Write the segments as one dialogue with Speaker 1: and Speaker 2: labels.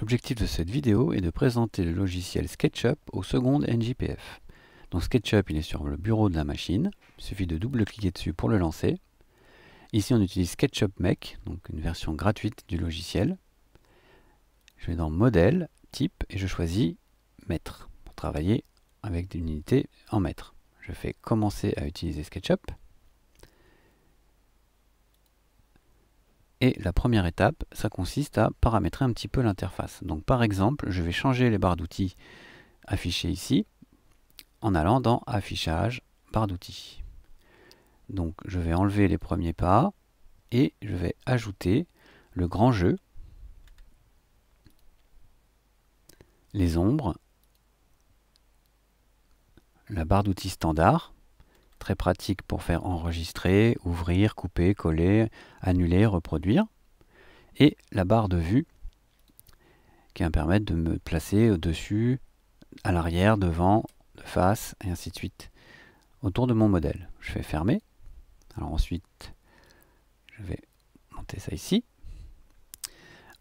Speaker 1: L'objectif de cette vidéo est de présenter le logiciel SketchUp au second NGPF. Donc SketchUp, il est sur le bureau de la machine. Il suffit de double-cliquer dessus pour le lancer. Ici, on utilise SketchUp Mac, donc une version gratuite du logiciel. Je vais dans Modèle, Type, et je choisis Mètre, pour travailler avec des unités en mètres. Je fais Commencer à utiliser SketchUp. Et la première étape, ça consiste à paramétrer un petit peu l'interface. Donc par exemple, je vais changer les barres d'outils affichées ici en allant dans Affichage, barre d'outils. Donc je vais enlever les premiers pas et je vais ajouter le grand jeu, les ombres, la barre d'outils standard très pratique pour faire enregistrer, ouvrir, couper, coller, annuler, reproduire. Et la barre de vue qui va me permettre de me placer au-dessus, à l'arrière, devant, de face, et ainsi de suite, autour de mon modèle. Je fais fermer. Alors ensuite, je vais monter ça ici.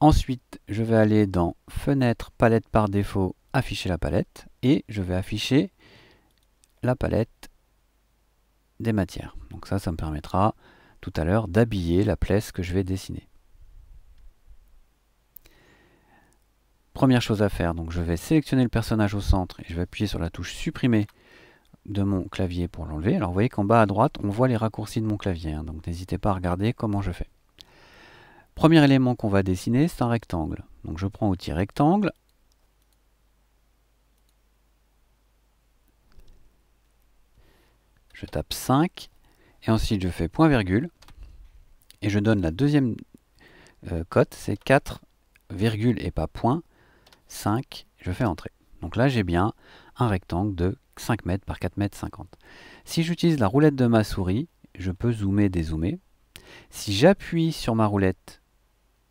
Speaker 1: Ensuite, je vais aller dans Fenêtre, palette par défaut, afficher la palette, et je vais afficher la palette des matières. Donc ça, ça me permettra tout à l'heure d'habiller la place que je vais dessiner. Première chose à faire, donc je vais sélectionner le personnage au centre et je vais appuyer sur la touche supprimer de mon clavier pour l'enlever. Alors vous voyez qu'en bas à droite, on voit les raccourcis de mon clavier, hein, donc n'hésitez pas à regarder comment je fais. Premier élément qu'on va dessiner, c'est un rectangle. Donc je prends outil rectangle, Je tape 5 et ensuite je fais point virgule et je donne la deuxième euh, cote, c'est 4 virgule et pas point 5, je fais entrer. Donc là j'ai bien un rectangle de 5 mètres par 4 mètres 50. Si j'utilise la roulette de ma souris, je peux zoomer, dézoomer. Si j'appuie sur ma roulette,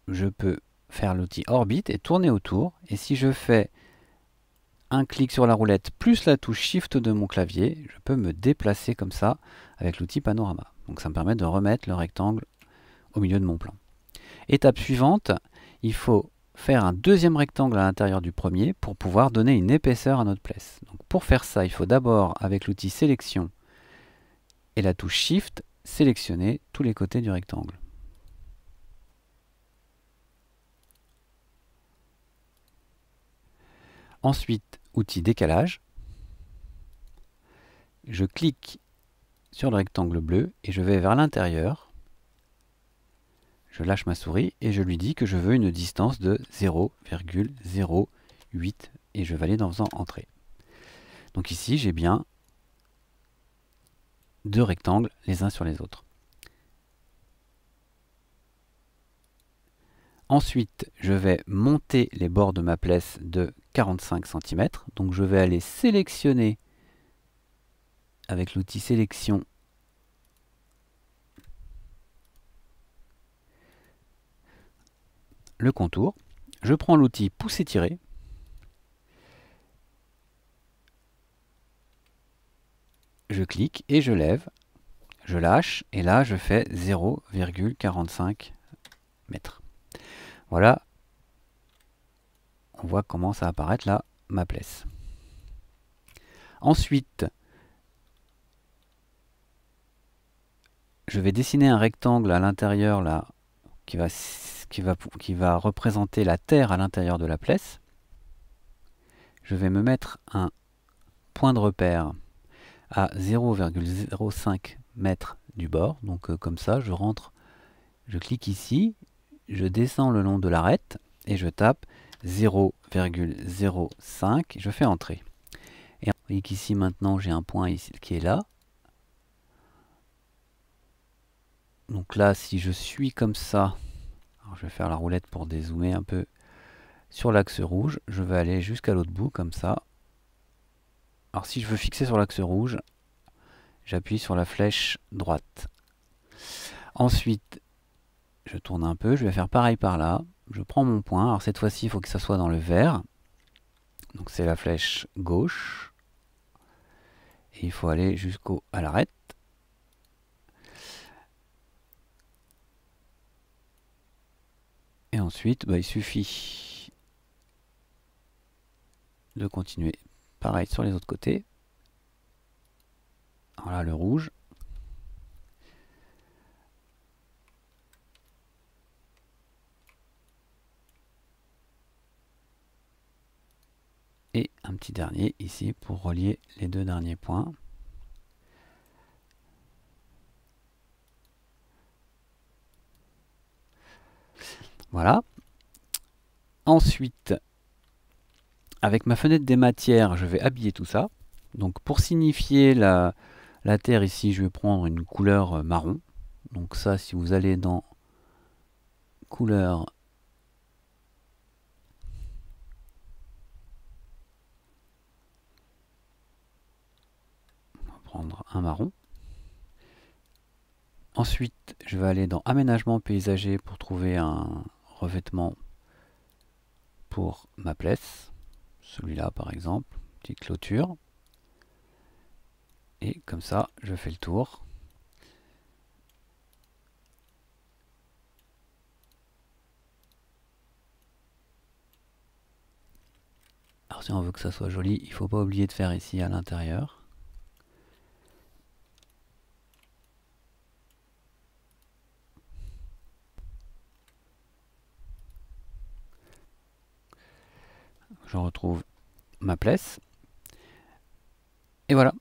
Speaker 1: je peux faire l'outil orbite et tourner autour. Et si je fais un clic sur la roulette plus la touche Shift de mon clavier, je peux me déplacer comme ça avec l'outil panorama. Donc ça me permet de remettre le rectangle au milieu de mon plan. Étape suivante, il faut faire un deuxième rectangle à l'intérieur du premier pour pouvoir donner une épaisseur à notre place. Donc pour faire ça, il faut d'abord avec l'outil sélection et la touche Shift sélectionner tous les côtés du rectangle. Ensuite, outil décalage, je clique sur le rectangle bleu et je vais vers l'intérieur. Je lâche ma souris et je lui dis que je veux une distance de 0,08 et je valide en faisant entrer. Donc ici, j'ai bien deux rectangles les uns sur les autres. Ensuite, je vais monter les bords de ma place de 45 cm. Donc je vais aller sélectionner avec l'outil sélection le contour. Je prends l'outil pousser tirer. Je clique et je lève. Je lâche et là je fais 0,45 m. Voilà, on voit comment ça apparaît là, ma place. Ensuite, je vais dessiner un rectangle à l'intérieur là, qui va, qui, va, qui va représenter la Terre à l'intérieur de la place. Je vais me mettre un point de repère à 0,05 m du bord. Donc euh, comme ça, je rentre, je clique ici, je descends le long de l'arête et je tape 0,05. Je fais entrer. Et ici qu'ici maintenant j'ai un point ici, qui est là. Donc là, si je suis comme ça, je vais faire la roulette pour dézoomer un peu sur l'axe rouge. Je vais aller jusqu'à l'autre bout comme ça. Alors si je veux fixer sur l'axe rouge, j'appuie sur la flèche droite. Ensuite, je tourne un peu, je vais faire pareil par là je prends mon point. Alors cette fois-ci, il faut que ça soit dans le vert. Donc c'est la flèche gauche. Et il faut aller jusqu'au à l'arête. Et ensuite, bah, il suffit de continuer pareil sur les autres côtés. là le rouge. un petit dernier ici pour relier les deux derniers points. Voilà. Ensuite, avec ma fenêtre des matières, je vais habiller tout ça. Donc pour signifier la, la Terre ici, je vais prendre une couleur marron. Donc ça, si vous allez dans couleur prendre un marron. Ensuite, je vais aller dans aménagement paysager pour trouver un revêtement pour ma place. Celui-là par exemple, petite clôture. Et comme ça, je fais le tour. Alors si on veut que ça soit joli, il ne faut pas oublier de faire ici à l'intérieur. je retrouve ma place. Et voilà.